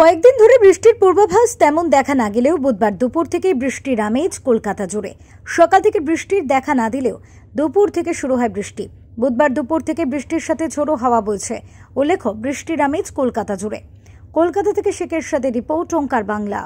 কয়েকদিন ধরে বৃষ্টির পূর্বাভাস তেমন দেখা না গেলেও বুধবার দুপুর থেকে বৃষ্টির আমেজ কলকাতা জুড়ে সকাল থেকে বৃষ্টির দেখা না দিলেও দুপুর থেকে শুরু হয় বৃষ্টি বুধবার দুপুর থেকে বৃষ্টির সাথে ঝোড়ো হাওয়া বলছে উল্লেখ বৃষ্টির আমেজ কলকাতা জুড়ে কলকাতা থেকে শেখের সাথে রিপোর্ট ওঙ্কার বাংলা